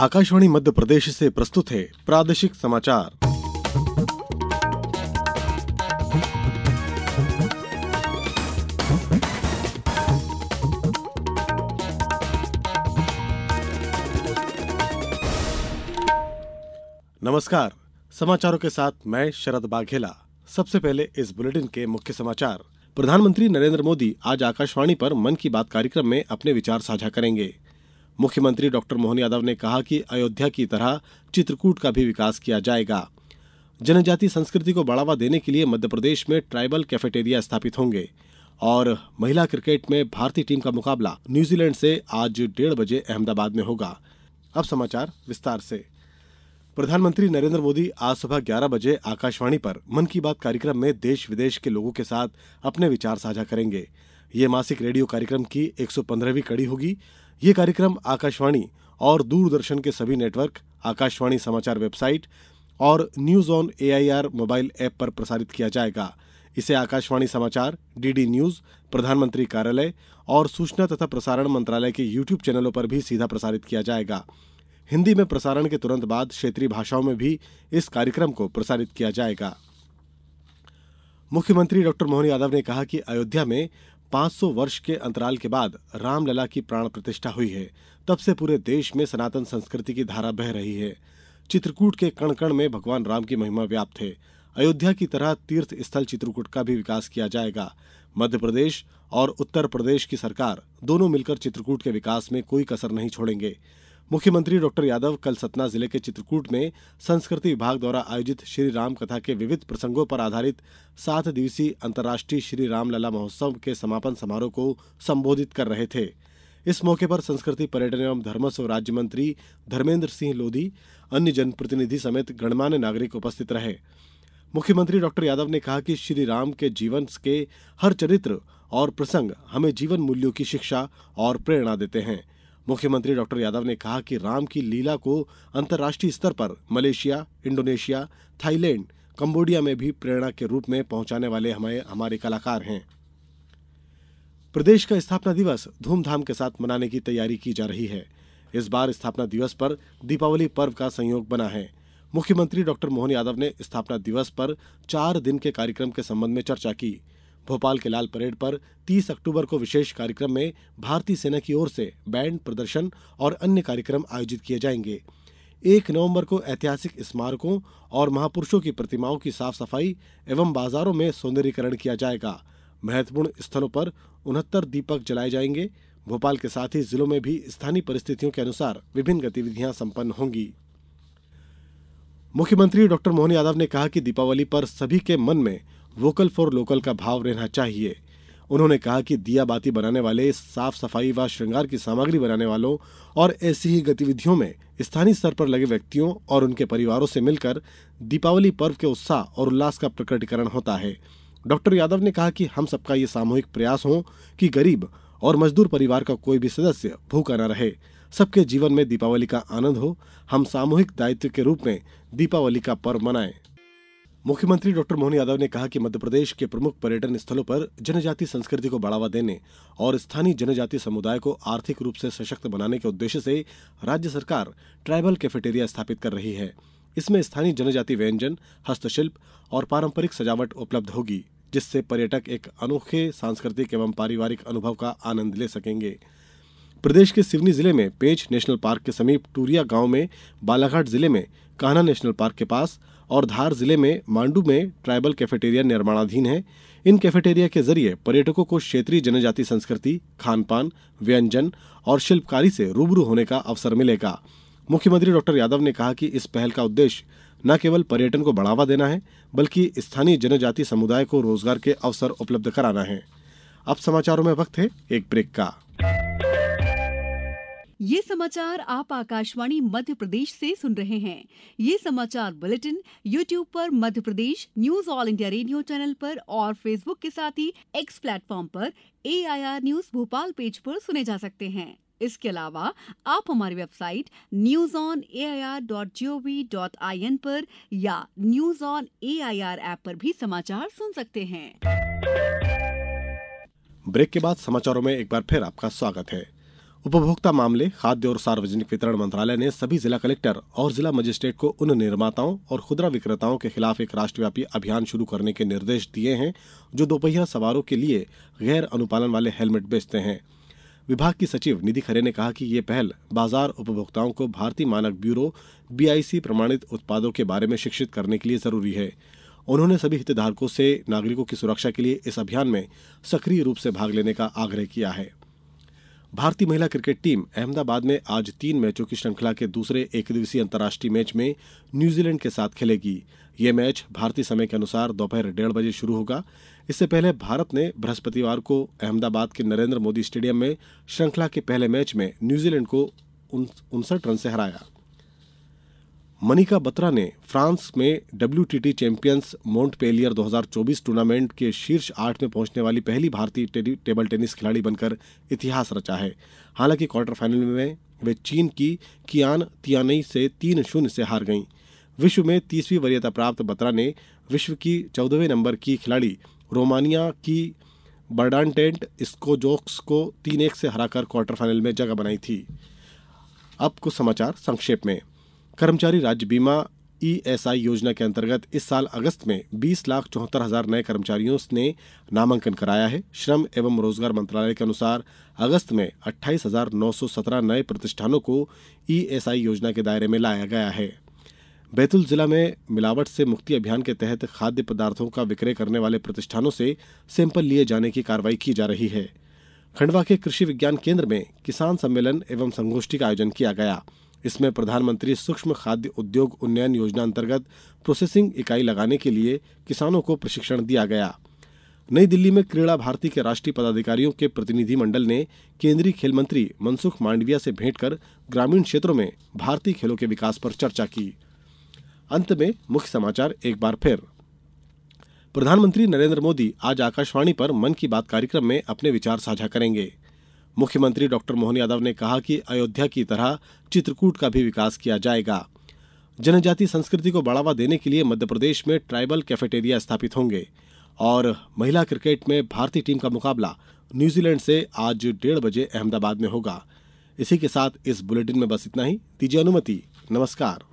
आकाशवाणी मध्य प्रदेश से प्रस्तुत है प्रादेशिक समाचार नमस्कार समाचारों के साथ मैं शरद बाघेला सबसे पहले इस बुलेटिन के मुख्य समाचार प्रधानमंत्री नरेंद्र मोदी आज आकाशवाणी पर मन की बात कार्यक्रम में अपने विचार साझा करेंगे मुख्यमंत्री डॉक्टर मोहन यादव ने कहा कि अयोध्या की तरह चित्रकूट का भी विकास किया जाएगा जनजाति संस्कृति को बढ़ावा देने के लिए मध्यप्रदेश में ट्राइबल कैफेटेरिया स्थापित होंगे और महिला क्रिकेट में भारतीय टीम का मुकाबला न्यूजीलैंड से आज डेढ़ बजे अहमदाबाद में होगा अब समाचार विस्तार से प्रधानमंत्री नरेंद्र मोदी आज सुबह 11 बजे आकाशवाणी पर मन की बात कार्यक्रम में देश विदेश के लोगों के साथ अपने विचार साझा करेंगे ये मासिक रेडियो कार्यक्रम की 115वीं कड़ी होगी यह कार्यक्रम आकाशवाणी और दूरदर्शन के सभी नेटवर्क आकाशवाणी समाचार वेबसाइट और news on AIR mobile app पर प्रसारित किया जाएगा इसे आकाशवाणी समाचार डीडी न्यूज प्रधानमंत्री कार्यालय और सूचना तथा प्रसारण मंत्रालय के यूट्यूब चैनलों पर भी सीधा प्रसारित किया जाएगा हिंदी में प्रसारण के तुरंत बाद क्षेत्रीय भाषाओं में भी इस कार्यक्रम को प्रसारित किया जाएगा मुख्यमंत्री डॉक्टर मोहन यादव ने कहा कि अयोध्या में 500 वर्ष के अंतराल के बाद रामलला की प्राण प्रतिष्ठा हुई है तब से पूरे देश में सनातन संस्कृति की धारा बह रही है चित्रकूट के कण कण में भगवान राम की महिमा व्याप्त है अयोध्या की तरह तीर्थ स्थल चित्रकूट का भी विकास किया जाएगा मध्य प्रदेश और उत्तर प्रदेश की सरकार दोनों मिलकर चित्रकूट के विकास में कोई कसर नहीं छोड़ेंगे मुख्यमंत्री डॉ यादव कल सतना जिले के चित्रकूट में संस्कृति विभाग द्वारा आयोजित श्री राम कथा के विविध प्रसंगों पर आधारित सात दिवसीय अंतर्राष्ट्रीय श्री रामलला महोत्सव के समापन समारोह को संबोधित कर रहे थे इस मौके पर संस्कृति पर्यटन एवं धर्मस्व राज्य मंत्री धर्मेंद्र सिंह लोधी अन्य जनप्रतिनिधि समेत गणमान्य नागरिक उपस्थित रहे मुख्यमंत्री डॉक्टर यादव ने कहा कि श्री राम के जीवन के हर चरित्र और प्रसंग हमें जीवन मूल्यों की शिक्षा और प्रेरणा देते हैं मुख्यमंत्री डॉक्टर यादव ने कहा कि राम की लीला को अंतर्राष्ट्रीय स्तर पर मलेशिया इंडोनेशिया थाईलैंड कंबोडिया में भी प्रेरणा के रूप में पहुंचाने वाले हमारे हमारे कलाकार हैं प्रदेश का स्थापना दिवस धूमधाम के साथ मनाने की तैयारी की जा रही है इस बार स्थापना दिवस पर दीपावली पर्व का संयोग बना है मुख्यमंत्री डॉक्टर मोहन यादव ने स्थापना दिवस पर चार दिन के कार्यक्रम के संबंध में चर्चा की भोपाल के लाल परेड पर 30 अक्टूबर को विशेष कार्यक्रम में भारतीय सेना की ओर से बैंड प्रदर्शन और अन्य कार्यक्रम आयोजित किए जाएंगे एक नवंबर को ऐतिहासिक स्मारकों और महापुरुषों की प्रतिमाओं की साफ सफाई एवं बाजारों में सौंदर्यीकरण किया जाएगा महत्वपूर्ण स्थलों पर उनहत्तर दीपक जलाए जाएंगे भोपाल के साथ ही जिलों में भी स्थानीय परिस्थितियों के अनुसार विभिन्न गतिविधियां संपन्न होंगी मुख्यमंत्री डॉक्टर मोहन यादव ने कहा कि दीपावली पर सभी के मन में वोकल फॉर लोकल का भाव रहना चाहिए उन्होंने कहा कि दिया बाती बनाने वाले साफ सफाई व श्रृंगार की सामग्री बनाने वालों और ऐसी ही गतिविधियों में स्थानीय स्तर पर लगे व्यक्तियों और उनके परिवारों से मिलकर दीपावली पर्व के उत्साह और उल्लास का प्रकटीकरण होता है डॉक्टर यादव ने कहा कि हम सबका ये सामूहिक प्रयास हो कि गरीब और मजदूर परिवार का कोई भी सदस्य भूखा न रहे सबके जीवन में दीपावली का आनंद हो हम सामूहिक दायित्व के रूप में दीपावली का पर्व मनाएं मुख्यमंत्री डॉक्टर मोहन यादव ने कहा कि मध्यप्रदेश के प्रमुख पर्यटन स्थलों पर जनजातीय संस्कृति को बढ़ावा देने और स्थानीय जनजाति समुदाय को आर्थिक रूप से सशक्त बनाने के उद्देश्य से राज्य सरकार ट्राइबल कैफेटेरिया स्थापित कर रही है इसमें स्थानीय जनजाति व्यंजन हस्तशिल्प और पारंपरिक सजावट उपलब्ध होगी जिससे पर्यटक एक अनोखे सांस्कृतिक एवं पारिवारिक अनुभव का आनंद ले सकेंगे प्रदेश के सिवनी जिले में पेच नेशनल पार्क के समीप टूरिया गांव में बालाघाट जिले में कान्हा नेशनल पार्क के पास और धार जिले में मांडू में ट्राइबल कैफेटेरिया निर्माणाधीन है इन कैफेटेरिया के जरिए पर्यटकों को क्षेत्रीय जनजाति संस्कृति खानपान व्यंजन और शिल्पकारी से रूबरू होने का अवसर मिलेगा मुख्यमंत्री डॉक्टर यादव ने कहा कि इस पहल का उद्देश्य न केवल पर्यटन को बढ़ावा देना है बल्कि स्थानीय जनजाति समुदाय को रोजगार के अवसर उपलब्ध कराना है अब समाचारों में वक्त है एक ब्रेक का ये समाचार आप आकाशवाणी मध्य प्रदेश से सुन रहे हैं ये समाचार बुलेटिन यूट्यूब पर Madhya Pradesh news All India Radio channel पर और फेसबुक के साथ ही एक्स प्लेटफॉर्म पर A I R news Bhopal page पर सुने जा सकते हैं इसके अलावा आप हमारी website news on A I R dot G O V dot I N पर या news on A I R app पर भी समाचार सुन सकते हैं ब्रेक के बाद समाचारों में एक बार फिर आपका स्वागत है उपभोक्ता मामले खाद्य और सार्वजनिक वितरण मंत्रालय ने सभी जिला कलेक्टर और जिला मजिस्ट्रेट को उन निर्माताओं और खुदरा विक्रेताओं के खिलाफ एक राष्ट्रव्यापी अभियान शुरू करने के निर्देश दिए हैं जो दोपहिया सवारों के लिए गैर अनुपालन वाले हेलमेट बेचते हैं विभाग की सचिव निधि खरे ने कहा कि ये पहल बाजार उपभोक्ताओं को भारतीय मानक ब्यूरो बीआईसी प्रमाणित उत्पादों के बारे में शिक्षित करने के लिए जरूरी है उन्होंने सभी हितधारकों से नागरिकों की सुरक्षा के लिए इस अभियान में सक्रिय रूप से भाग लेने का आग्रह किया है भारतीय महिला क्रिकेट टीम अहमदाबाद में आज तीन मैचों की श्रृंखला के दूसरे एकदिवसीय अंतर्राष्ट्रीय मैच में न्यूजीलैंड के साथ खेलेगी ये मैच भारतीय समय के अनुसार दोपहर डेढ़ बजे शुरू होगा इससे पहले भारत ने बृहस्पतिवार को अहमदाबाद के नरेंद्र मोदी स्टेडियम में श्रृंखला के पहले मैच में न्यूजीलैंड को उनसठ रन से हराया मनिका बत्रा ने फ्रांस में डब्ल्यूटीटी चैंपियंस हज़ार 2024 टूर्नामेंट के शीर्ष आठ में पहुंचने वाली पहली भारतीय टेबल टेनिस खिलाड़ी बनकर इतिहास रचा है हालांकि क्वार्टर फाइनल में वे चीन की कियान तियानई से तीन शून्य से हार गईं विश्व में तीसवीं वरीयता प्राप्त बत्रा ने विश्व की चौदहवें नंबर की खिलाड़ी रोमानिया की बर्डानटेंट स्कोजोक्स को तीन एक से हराकर क्वार्टर फाइनल में जगह बनाई थी अब कुछ समाचार संक्षेप में कर्मचारी राज्य बीमा ईएसआई योजना के अंतर्गत इस साल अगस्त में बीस लाख चौहत्तर हजार नए कर्मचारियों ने नामांकन कराया है श्रम एवं रोजगार मंत्रालय के अनुसार अगस्त में अट्ठाईस हजार नौ सौ सत्रह नए प्रतिष्ठानों को ईएसआई योजना के दायरे में लाया गया है बैतूल जिला में मिलावट से मुक्ति अभियान के तहत खाद्य पदार्थों का विक्रय करने वाले प्रतिष्ठानों से सैंपल लिए जाने की कार्रवाई की जा रही है खंडवा के कृषि विज्ञान केंद्र में किसान सम्मेलन एवं संगोष्ठी का आयोजन किया गया इसमें प्रधानमंत्री सूक्ष्म खाद्य उद्योग उन्नयन योजना अंतर्गत प्रोसेसिंग इकाई लगाने के लिए किसानों को प्रशिक्षण दिया गया नई दिल्ली में क्रीड़ा भारती के राष्ट्रीय पदाधिकारियों के प्रतिनिधि मंडल ने केंद्रीय खेल मंत्री मनसुख मांडविया से भेंट कर ग्रामीण क्षेत्रों में भारतीय खेलों के विकास पर चर्चा की अंत में मुख्य समाचार एक बार फिर प्रधानमंत्री नरेंद्र मोदी आज आकाशवाणी पर मन की बात कार्यक्रम में अपने विचार साझा करेंगे मुख्यमंत्री डॉक्टर मोहन यादव ने कहा कि अयोध्या की तरह चित्रकूट का भी विकास किया जाएगा जनजाति संस्कृति को बढ़ावा देने के लिए मध्यप्रदेश में ट्राइबल कैफेटेरिया स्थापित होंगे और महिला क्रिकेट में भारतीय टीम का मुकाबला न्यूजीलैंड से आज डेढ़ बजे अहमदाबाद में होगा इसी के साथ इस बुलेटिन में बस इतना ही दीजिए अनुमति नमस्कार